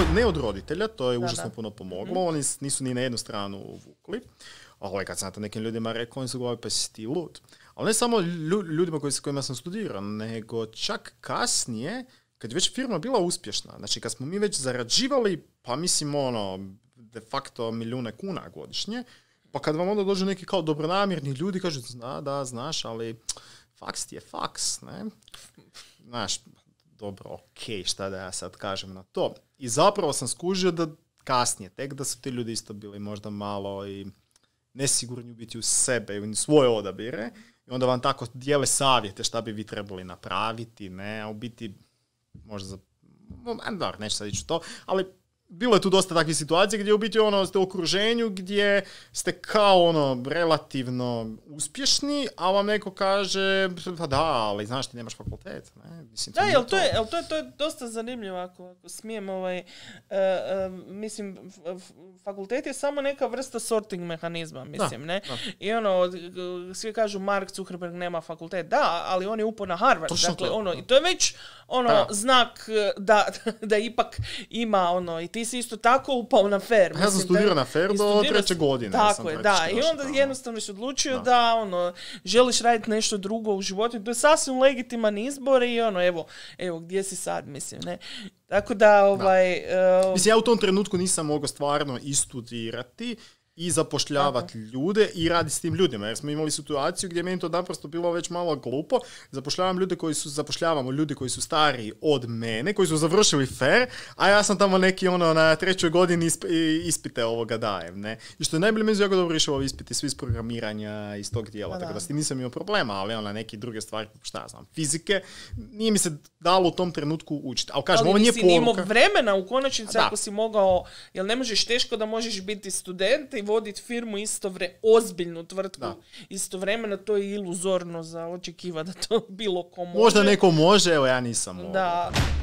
isto ne od roditelja, to je da, užasno puno mhm. pomoglo, oni nisu ni na jednu stranu vukli. Ovo ovaj, kad sam to nekim ljudima rekao, oni su govorili pa si ti lud. Ali ne samo ljudima koji, s kojima sam studirao, nego čak kasnije, kad je već firma bila uspješna, znači kad smo mi već zarađivali, pa mislim ono, de facto milijune kuna godišnje, pa kad vam onda dođu neki kao dobronamjerni ljudi, kažu, zna, da, znaš, ali faks ti je faks, ne? Znaš, dobro, ok, šta da ja sad kažem na to. I zapravo sam skužio da kasnije, tek da su ti ljudi isto bili možda malo i nesigurni u biti u sebe i u svoje odabire i onda vam tako dijele savjete šta bi vi trebali napraviti, ne, a u biti možda za, neću sad ići u to, ali bilo je tu dosta takvih situacija gdje u biti ono ste u okruženju gdje ste kao ono relativno uspješni, a vam neko kaže pa da, ali znaš ti nemaš fakultet. Ne? Mislim, da, jel to, je, to, je, to je dosta zanimljivo ako, smijem. Ovaj, e, e, mislim, fakultet je samo neka vrsta sorting mehanizma, mislim, ne? I ono, svi kažu Mark Zuckerberg nema fakultet. Da, ali on je upo na Harvard. dakle, to. ono, i to je već ono znak e, da, da ipak ima ono i ti si isto tako upao na fer. ja sam studirao na fer do treće godine. Tako je, da. I onda jednostavno si odlučio da. ono, želiš raditi nešto drugo u životu. To je sasvim legitiman izbor i ono, evo, evo, gdje si sad, mislim, ne. Tako da, ovaj... mislim, ehm, ja u tom trenutku nisam mogao stvarno istudirati, i zapošljavati ljude i radi s tim ljudima. Jer smo imali situaciju gdje je meni to naprosto bilo već malo glupo. Zapošljavam ljude koji su, zapošljavamo ljudi koji su stariji od mene, koji su završili fer, a ja sam tamo neki ono na trećoj godini ispite ovoga dajem. Ne? I što je najbolje meni jako dobro išao ispiti svi iz programiranja iz tog dijela. Pa tako da s tim nisam imao problema, ali ona neke druge stvari, šta ja znam, fizike, nije mi se dalo u tom trenutku učiti. Ali kažem, ovo nije vremena u konačnici ako si mogao, jer ne možeš teško da možeš biti student voditi firmu istovre, ozbiljnu tvrtku da. istovremeno, to je iluzorno za očekiva da to bilo ko može. Možda neko može, evo ja nisam. Da. Ono.